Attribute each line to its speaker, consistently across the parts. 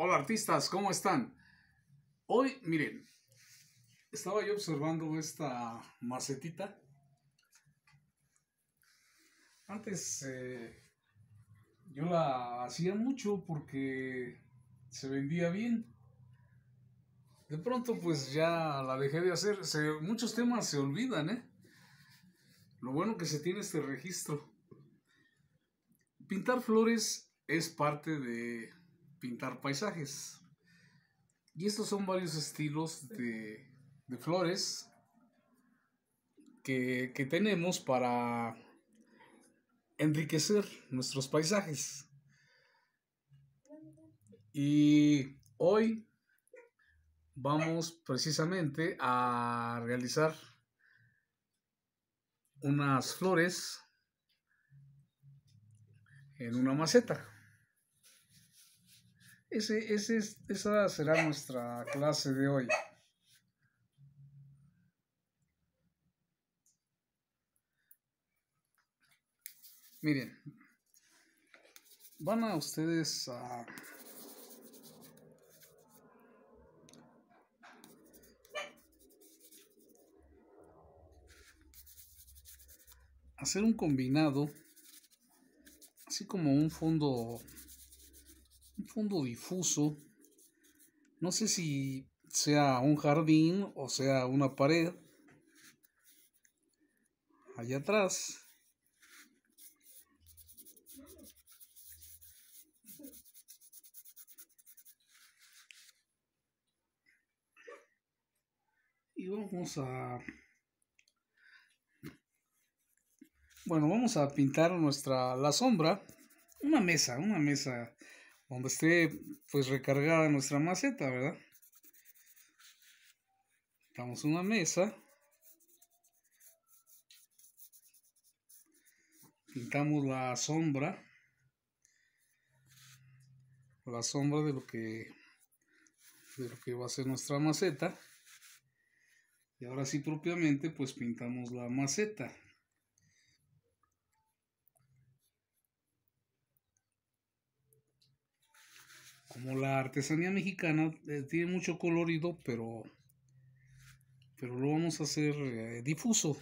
Speaker 1: Hola artistas, ¿cómo están? Hoy, miren, estaba yo observando esta macetita. Antes eh, yo la hacía mucho porque se vendía bien. De pronto pues ya la dejé de hacer. muchos temas se olvidan, ¿eh? Lo bueno que se tiene este registro. Pintar flores es parte de pintar paisajes. Y estos son varios estilos de, flores que, que, tenemos para enriquecer nuestros paisajes. Y hoy vamos precisamente a realizar unas flores en una maceta. Ese, ese, esa será nuestra clase de hoy. Miren, van a ustedes a... hacer un combinado, así como un fondo fondo difuso. No sé si sea un jardín o sea una pared. Allá atrás. Y vamos a... Bueno, vamos a pintar nuestra la sombra. Una mesa, una mesa donde esté pues recargada nuestra maceta, ¿verdad? pintamos una mesa. Pintamos la sombra. La sombra de lo que de lo que va a ser nuestra maceta. Y ahora sí propiamente pues pintamos la maceta. como la artesanía mexicana eh, tiene mucho colorido, pero, pero lo vamos a hacer eh, difuso.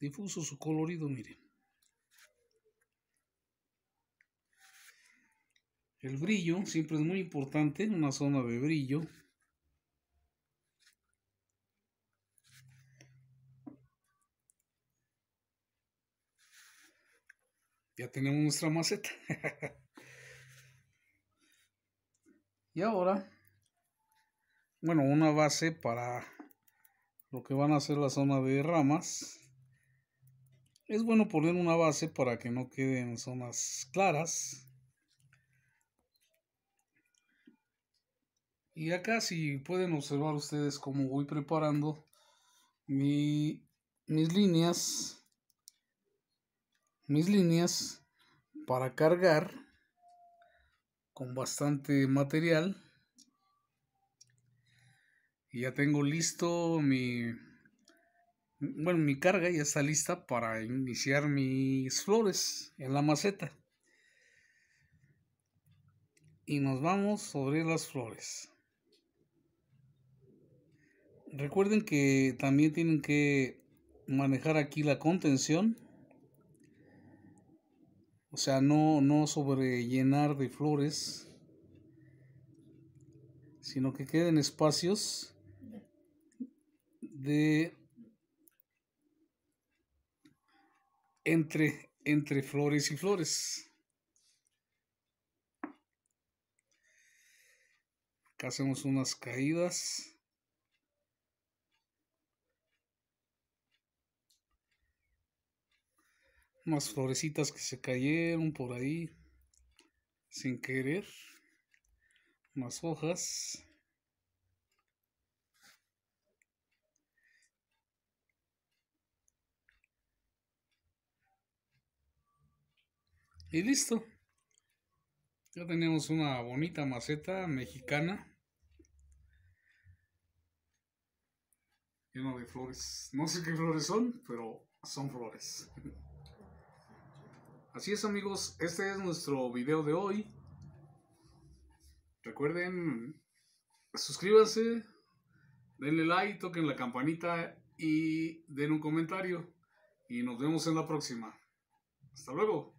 Speaker 1: Difuso su colorido, miren. El brillo siempre es muy importante, en una zona de brillo. Ya tenemos nuestra maceta. Y ahora, bueno, una base para lo que van a hacer la zona de ramas. Es bueno poner una base para que no queden zonas claras. Y acá si pueden observar ustedes cómo voy preparando mis líneas. Mis líneas para cargar con bastante material. Y ya tengo listo mi... Bueno, mi carga ya está lista para iniciar mis flores en la maceta. Y nos vamos sobre las flores. Recuerden que también tienen que manejar aquí la contención o sea, no, no sobrellenar de flores, sino que queden espacios de entre, entre flores y flores. Acá hacemos unas caídas. más florecitas que se cayeron por ahí sin querer, más hojas. Y listo. Ya tenemos una bonita maceta mexicana. Llena de flores. No sé qué flores son, pero son flores. Así es amigos, este es nuestro video de hoy. Recuerden, suscríbanse, denle like, toquen la campanita y den un comentario. Y nos vemos en la próxima. Hasta luego.